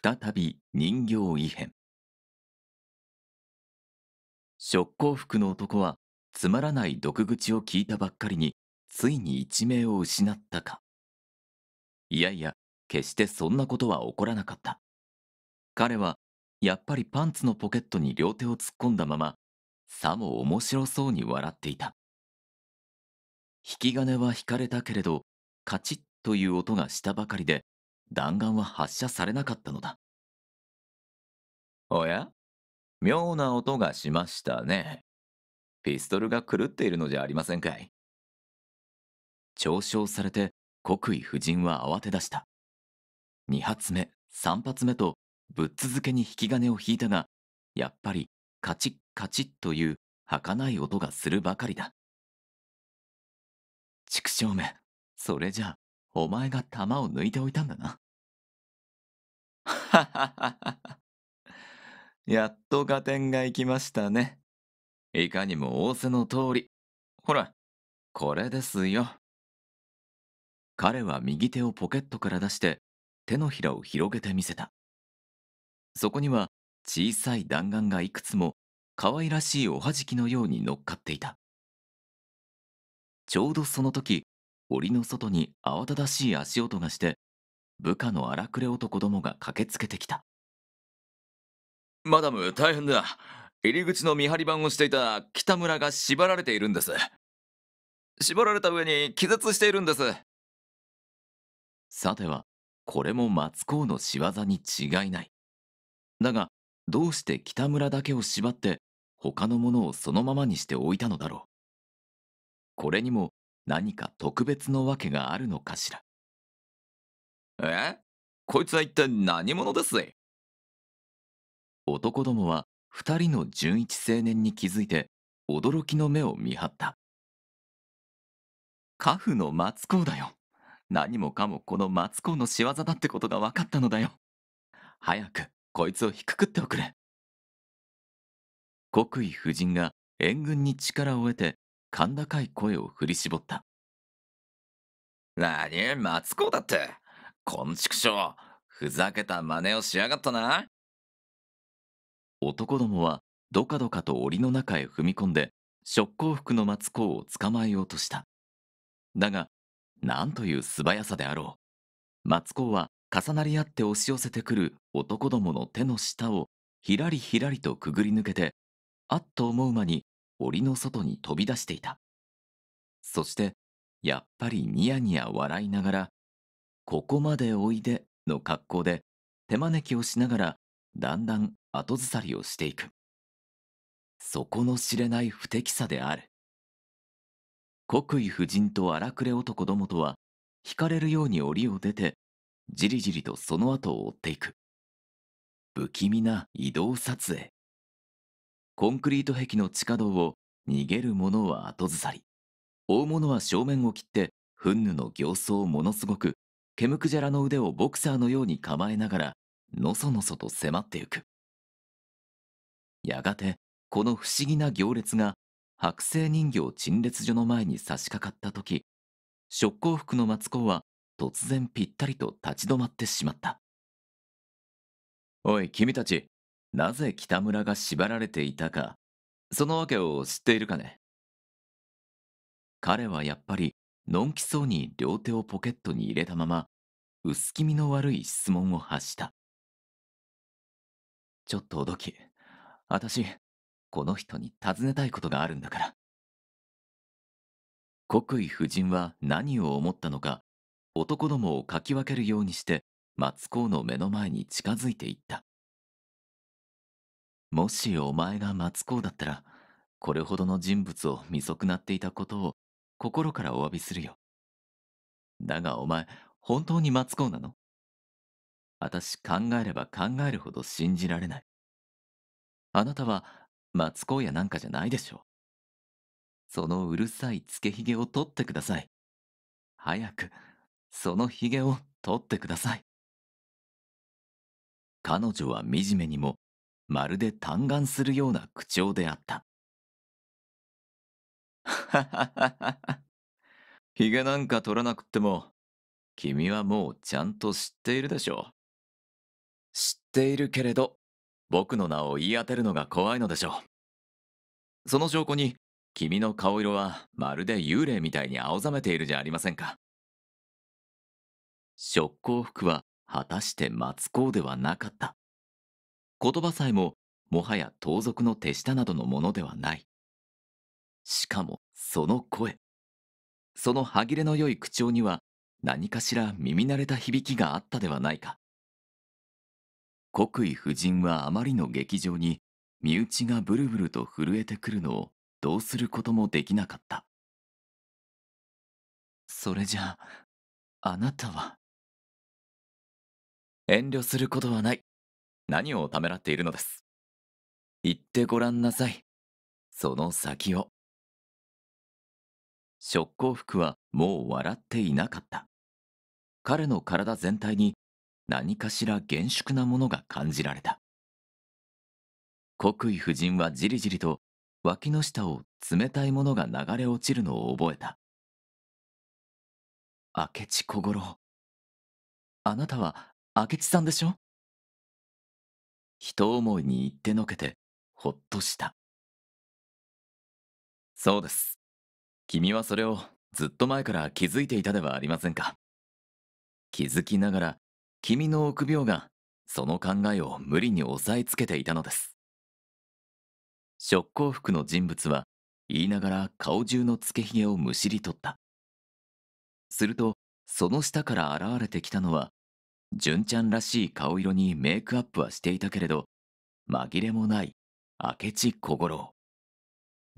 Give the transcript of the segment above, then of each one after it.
再び人形異変。職工服の男は、つまらない毒口を聞いたばっかりに、ついに一命を失ったか。いやいや、決してそんなことは起こらなかった。彼は、やっぱりパンツのポケットに両手を突っ込んだまま、さも面白そうに笑っていた。引き金は引かれたけれど、カチッという音がしたばかりで、弾丸は発射されなかったのだ。おや妙な音がしましたね。ピストルが狂っているのじゃありませんかい。嘲笑されて、国威夫人は慌て出した。2発目、3発目と、ぶっ続けに引き金を引いたが、やっぱり、カチッカチッという、儚い音がするばかりだ。畜生め、それじゃ、お前が弾を抜いておいたんだな。やっと合点がいきましたね。いかにも仰せの通り。ほら、これですよ。彼は右手をポケットから出して、手のひらを広げてみせた。そこには小さい弾丸がいくつも可愛らしいおはじきのように乗っかっていた。ちょうどその時、檻の外に慌ただしい足音がして、部下の荒くれ男どもが駆けつけてきたマダム大変だ入り口の見張り番をしていた北村が縛られているんです縛られた上に気絶しているんですさてはこれも松高の仕業に違いないだがどうして北村だけを縛って他のものをそのままにしておいたのだろうこれにも何か特別の訳があるのかしらえこいつは一体何者です男どもは二人の純一青年に気づいて驚きの目を見張った家父の松高だよ何もかもこの松子の仕業だってことが分かったのだよ早くこいつを低くっておくれ国威夫人が援軍に力を得て甲高い声を振り絞った何松高だってこんちくしょう、ふざけた真似をしやがったな。男どもは、どかどかと檻の中へ踏み込んで、職工服の松子を捕まえようとした。だが、なんという素早さであろう。松子は重なり合って押し寄せてくる男どもの手の下をひらりひらりとくぐり抜けて、あっと思う間に檻の外に飛び出していた。そして、やっぱりニヤニヤ笑いながら、ここまでおいでの格好で手招きをしながらだんだん後ずさりをしていく。そこの知れない不適さである。国威夫人と荒くれ男どもとは、惹かれるように檻を出て、じりじりとその後を追っていく。不気味な移動撮影。コンクリート壁の地下道を逃げる者は後ずさり、追う者は正面を切って、憤怒の形相をものすごくケムクジャラの腕をボクサーのように構えながら、のそのそと迫ってゆく。やがて、この不思議な行列が、剥製人形陳列所の前に差し掛かった時、職工服のマツコは突然ぴったりと立ち止まってしまった。おい、君たち、なぜ北村が縛られていたか、その訳を知っているかね。彼はやっぱりのんきそうに両手をポケットに入れたまま、薄気味の悪い質問を発した。ちょっとおどき、あたし、この人に尋ねたいことがあるんだから。国威夫人は何を思ったのか、男どもをかき分けるようにして、松公の目の前に近づいていった。もしお前が松公だったら、これほどの人物を見損なっていたことを心からお詫びするよ。だがお前、本当にマツコウなの私考えれば考えるほど信じられない。あなたは松荒やなんかじゃないでしょう。そのうるさいつけひげを取ってください。早く、そのひげを取ってください。彼女は惨めにも、まるで嘆願するような口調であった。ははヒゲなんか取らなくっても、君はもうちゃんと知っているでしょう。知っているけれど、僕の名を言い当てるのが怖いのでしょう。その証拠に、君の顔色はまるで幽霊みたいに青ざめているじゃありませんか。食幸服は果たして松高ではなかった。言葉さえももはや盗賊の手下などのものではない。しかもその声その歯切れの良い口調には何かしら耳慣れた響きがあったではないか国威夫人はあまりの劇場に身内がブルブルと震えてくるのをどうすることもできなかったそれじゃああなたは遠慮することはない何をためらっているのです言ってごらんなさいその先をショ服はもう笑っていなかった。彼の体全体に何かしら厳粛なものが感じられた。国威夫人はじりじりと脇の下を冷たいものが流れ落ちるのを覚えた。明智小五郎。あなたは明智さんでしょ人思いに言ってのけてほっとした。そうです。君はそれをずっと前から気づいていたではありませんか。気づきながら、君の臆病がその考えを無理に押さえつけていたのです。職工服の人物は言いながら顔中のつけひげをむしり取った。すると、その下から現れてきたのは、純ちゃんらしい顔色にメイクアップはしていたけれど、紛れもない明智小五郎。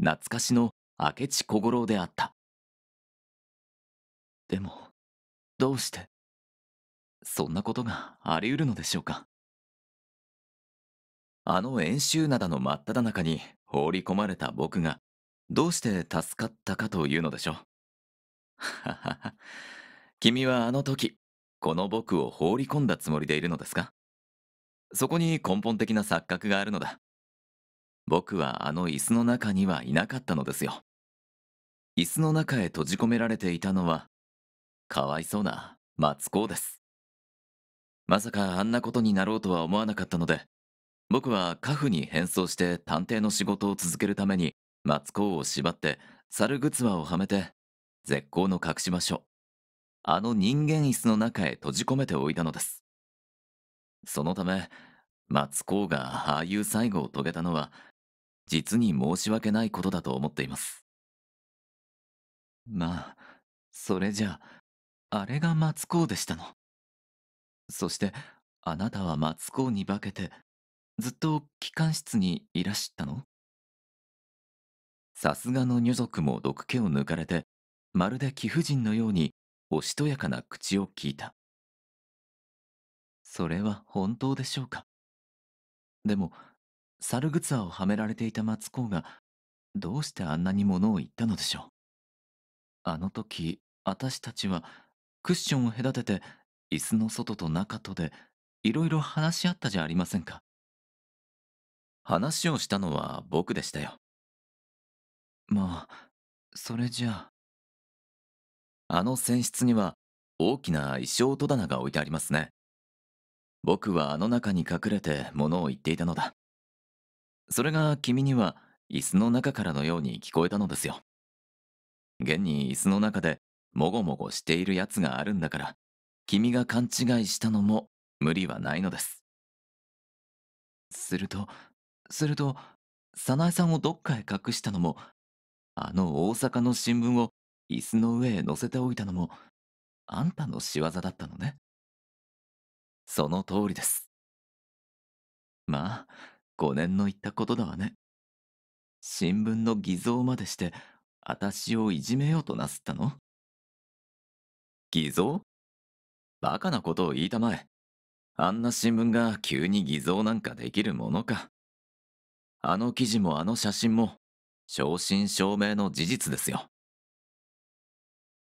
懐かしの明智小五郎であった。でも、どうして、そんなことがあり得るのでしょうか。あの遠州灘の真っ只中に放り込まれた僕が、どうして助かったかというのでしょう。ははは。君はあの時、この僕を放り込んだつもりでいるのですかそこに根本的な錯覚があるのだ。僕はあの椅子の中にはいなかったのですよ。椅子の中へ閉じ込められていたのは、かわいそうな松高です。まさかあんなことになろうとは思わなかったので、僕はカフに変装して探偵の仕事を続けるために松高を縛って猿靴輪をはめて絶好の隠し場所、あの人間椅子の中へ閉じ込めておいたのです。そのため、松高がああいう最後を遂げたのは、実に申し訳ないことだと思っています。まあ、それじゃあ、あれが松高でしたの。そして、あなたは松高に化けて、ずっと機関室にいらしたのさすがの女族も毒気を抜かれて、まるで貴婦人のように、おしとやかな口を聞いた。それは本当でしょうかでも、猿靴をはめられていた松高が、どうしてあんなに物を言ったのでしょうあの時、私たちはクッションを隔てて、椅子の外と中とで、いろいろ話し合ったじゃありませんか。話をしたのは僕でしたよ。まあ、それじゃあ。あの船室には大きな衣装戸棚が置いてありますね。僕はあの中に隠れて物を言っていたのだ。それが君には椅子の中からのように聞こえたのですよ。現に椅子の中でもごもごしているやつがあるんだから君が勘違いしたのも無理はないのですするとすると早苗さんをどっかへ隠したのもあの大阪の新聞を椅子の上へ乗せておいたのもあんたの仕業だったのねその通りですまあ5年の言ったことだわね新聞の偽造までして私をいじめようとなすったの偽造バカなことを言いたまえ。あんな新聞が急に偽造なんかできるものか。あの記事もあの写真も、正真正銘の事実ですよ。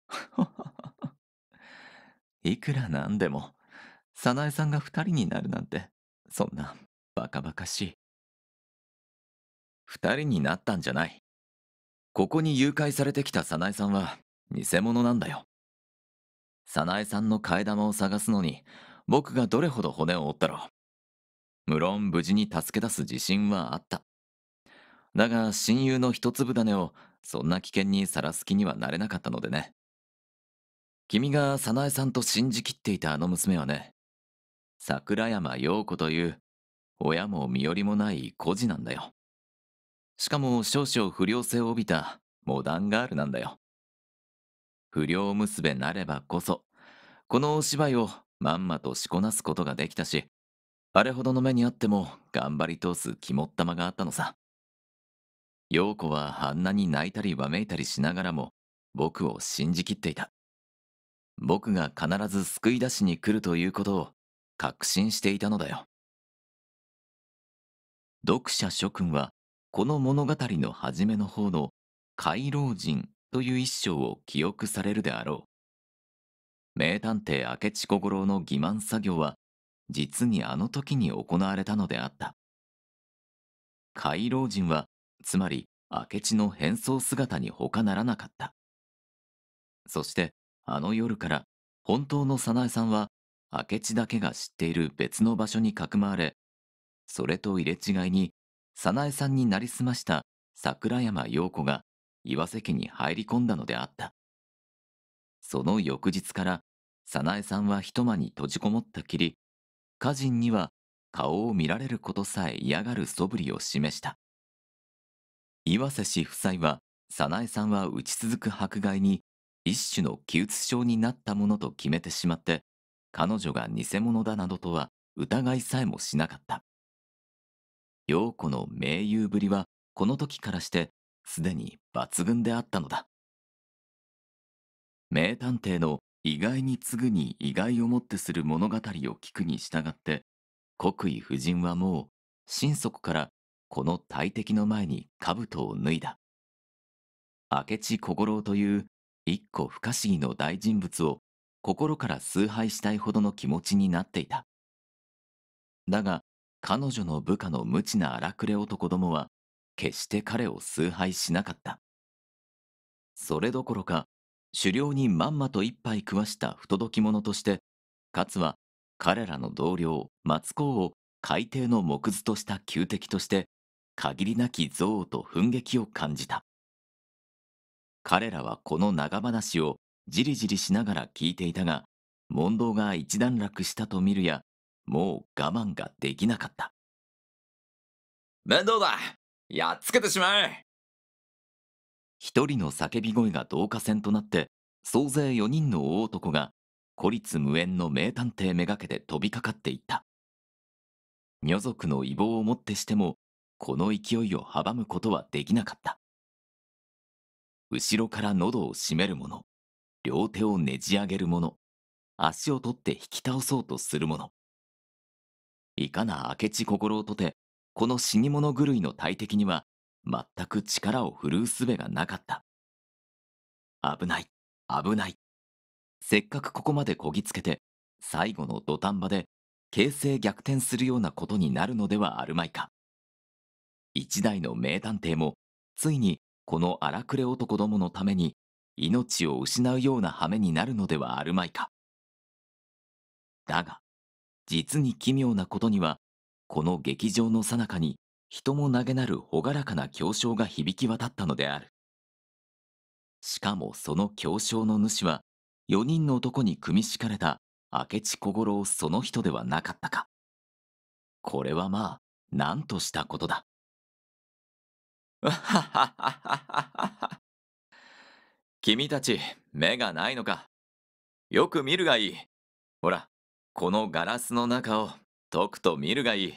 いくらなんでも、早苗さんが二人になるなんて、そんな、バカバカしい。二人になったんじゃない。ここに誘拐されてきた早苗さんは偽物なんだよ早苗さんの替え玉を探すのに僕がどれほど骨を折ったろう無論無事に助け出す自信はあっただが親友の一粒種をそんな危険にさらす気にはなれなかったのでね君が早苗さんと信じきっていたあの娘はね桜山陽子という親も身寄りもない孤児なんだよしかも少々不良性を帯びたモダンガールなんだよ。不良娘なればこそ、このお芝居をまんまとしこなすことができたし、あれほどの目にあっても頑張り通す肝っ玉があったのさ。陽子はあんなに泣いたりわめいたりしながらも僕を信じきっていた。僕が必ず救い出しに来るということを確信していたのだよ。読者諸君はこの物語の初めの方の「回老人」という一章を記憶されるであろう名探偵明智小五郎の欺瞞作業は実にあの時に行われたのであった回老人はつまり明智の変装姿に他ならなかったそしてあの夜から本当の早苗さんは明智だけが知っている別の場所にかくまわれそれと入れ違いに早苗さんになりすました桜山陽子が岩瀬家に入り込んだのであった。その翌日から早苗さんは一間に閉じこもったきり、家人には顔を見られることさえ嫌がる素振りを示した。岩瀬氏夫妻は早苗さんは打ち続く迫害に一種の気う症になったものと決めてしまって、彼女が偽物だなどとは疑いさえもしなかった。陽子の名優ぶりはこの時からしてすでに抜群であったのだ名探偵の意外に次ぐに意外をもってする物語を聞くに従って国威夫人はもう心底からこの大敵の前に兜を脱いだ明智小五郎という一個不可思議の大人物を心から崇拝したいほどの気持ちになっていただが彼女の部下の無知な荒くれ男どもは、決して彼を崇拝しなかった。それどころか、狩猟にまんまと一杯食わした不届き者として、勝は彼らの同僚、松公を海底の木図とした旧敵として、限りなき憎悪と憤激を感じた。彼らはこの長話をじりじりしながら聞いていたが、問答が一段落したと見るや、もう我慢ができなかった。面倒だやっつけてしまえ一人の叫び声が導火線となって、総勢4人の大男が、孤立無縁の名探偵めがけて飛びかかっていった。女族の異謀をもってしても、この勢いを阻むことはできなかった。後ろから喉を締める者、両手をねじ上げる者、足を取って引き倒そうとする者、いかな明智心をとて、この死に物狂いの大敵には、全く力を振るうすべがなかった。危ない、危ない。せっかくここまでこぎつけて、最後の土壇場で、形勢逆転するようなことになるのではあるまいか。一代の名探偵も、ついにこの荒くれ男どものために、命を失うような羽目になるのではあるまいか。だが、実に奇妙なことには、この劇場の最中に人も投げなる朗らかな狂笑が響き渡ったのである。しかもその狂笑の主は、4人の男に組み敷かれた明智小五郎その人ではなかったか。これはまあ、なんとしたことだ。君たち、目がないのか。よく見るがいい。ほら、このガラスの中をとくと見るがいい。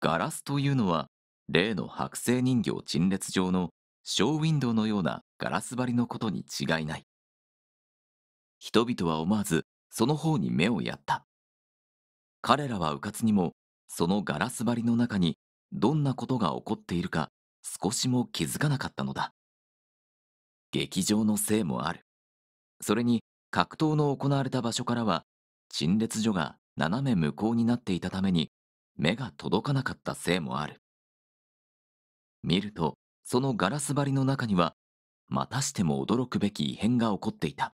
ガラスというのは、例の剥製人形陳列場のショーウィンドウのようなガラス張りのことに違いない。人々は思わずその方に目をやった。彼らはうかつにも、そのガラス張りの中にどんなことが起こっているか少しも気づかなかったのだ。劇場のせいもある。それに、格闘の行われた場所からは陳列所が斜め向こうになっていたために目が届かなかったせいもある見るとそのガラス張りの中にはまたしても驚くべき異変が起こっていた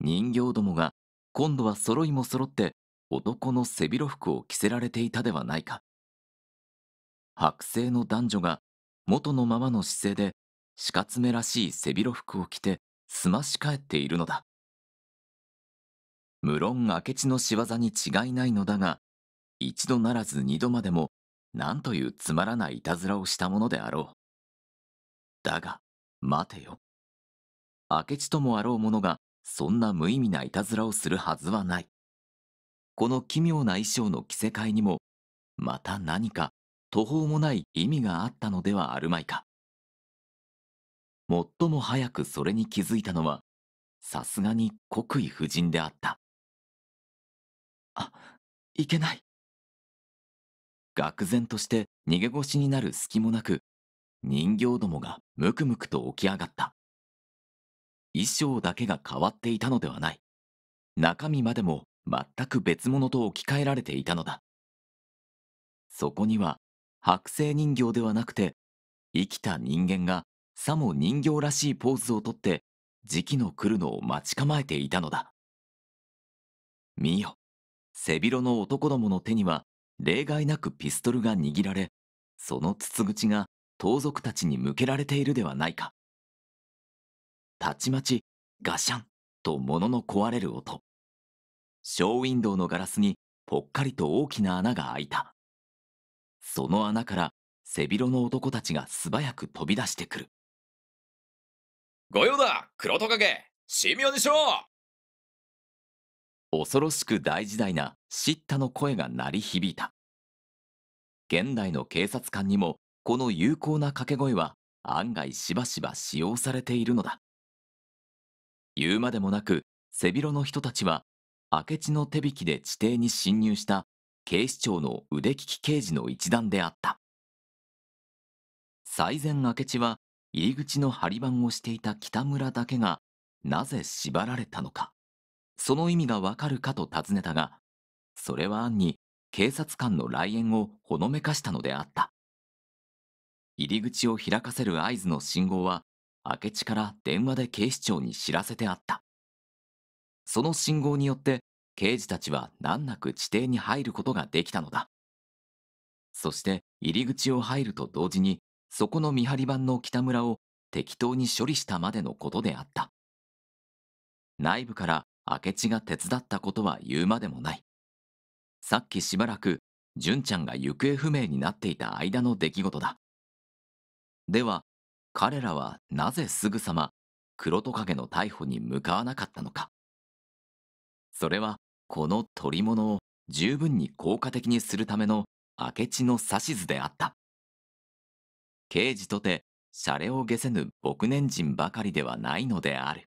人形どもが今度は揃いも揃って男の背広服を着せられていたではないか白製の男女が元のままの姿勢で死活目らしい背広服を着て澄まし返っているのだ。無論明智の仕業に違いないのだが、一度ならず二度までも、なんというつまらないいたずらをしたものであろう。だが、待てよ。明智ともあろう者が、そんな無意味ないたずらをするはずはない。この奇妙な衣装の着せ替えにも、また何か途方もない意味があったのではあるまいか。最も早くそれに気づいたのは、さすがに国威夫人であった。あ、いけない。愕然として逃げ腰になる隙もなく、人形どもがムクムクと起き上がった。衣装だけが変わっていたのではない。中身までも全く別物と置き換えられていたのだ。そこには、剥製人形ではなくて、生きた人間がさも人形らしいポーズをとって時期の来るのを待ち構えていたのだ見よ背広の男どもの手には例外なくピストルが握られその筒口が盗賊たちに向けられているではないかたちまちガシャンと物の壊れる音ショーウィンドウのガラスにぽっかりと大きな穴が開いたその穴から背広の男たちが素早く飛び出してくる御用だ黒トカゲ神妙にしろ恐ろしく大時代な叱咤の声が鳴り響いた現代の警察官にもこの有効な掛け声は案外しばしば使用されているのだ言うまでもなく背広の人たちは明智の手引きで地底に侵入した警視庁の腕利き刑事の一団であった最前明智は入り口の張り板をしていた北村だけがなぜ縛られたのかその意味がわかるかと尋ねたがそれは暗に警察官の来園をほのめかしたのであった入り口を開かせる合図の信号は明智から電話で警視庁に知らせてあったその信号によって刑事たちは難なく地底に入ることができたのだそして入り口を入ると同時にそこの見張り板の北村を適当に処理したまでのことであった。内部から明智が手伝ったことは言うまでもない。さっきしばらく、純ちゃんが行方不明になっていた間の出来事だ。では、彼らはなぜすぐさま黒トカゲの逮捕に向かわなかったのか。それは、この捕り物を十分に効果的にするための明智の指図であった。刑事とて、洒落を下せぬ牧年人ばかりではないのである。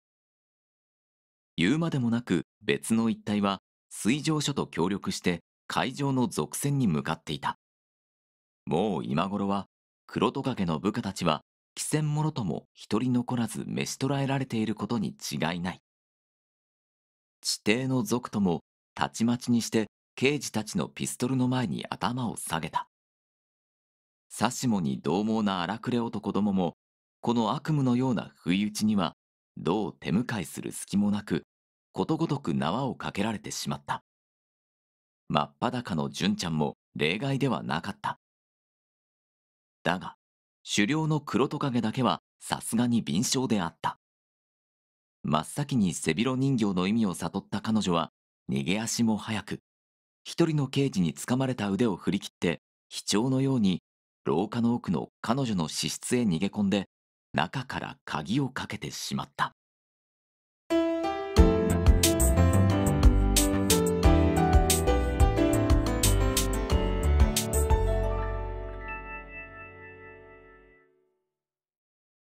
言うまでもなく別の一帯は水上署と協力して海上の続戦に向かっていた。もう今頃は黒トカゲの部下たちは汽船者とも一人残らず召し捕らえられていることに違いない。地底の族ともたちまちにして刑事たちのピストルの前に頭を下げた。刺しもに獰猛な荒くれ男どもも、この悪夢のような不意打ちには、どう手向かいする隙もなく、ことごとく縄をかけられてしまった。真っ裸の純ちゃんも例外ではなかった。だが、狩猟の黒トカゲだけはさすがに敏捷であった。真っ先に背広人形の意味を悟った彼女は、逃げ足も速く、一人の刑事につかまれた腕を振り切って、貴重のように廊下の奥の彼女の私室へ逃げ込んで中から鍵をかけてしまった。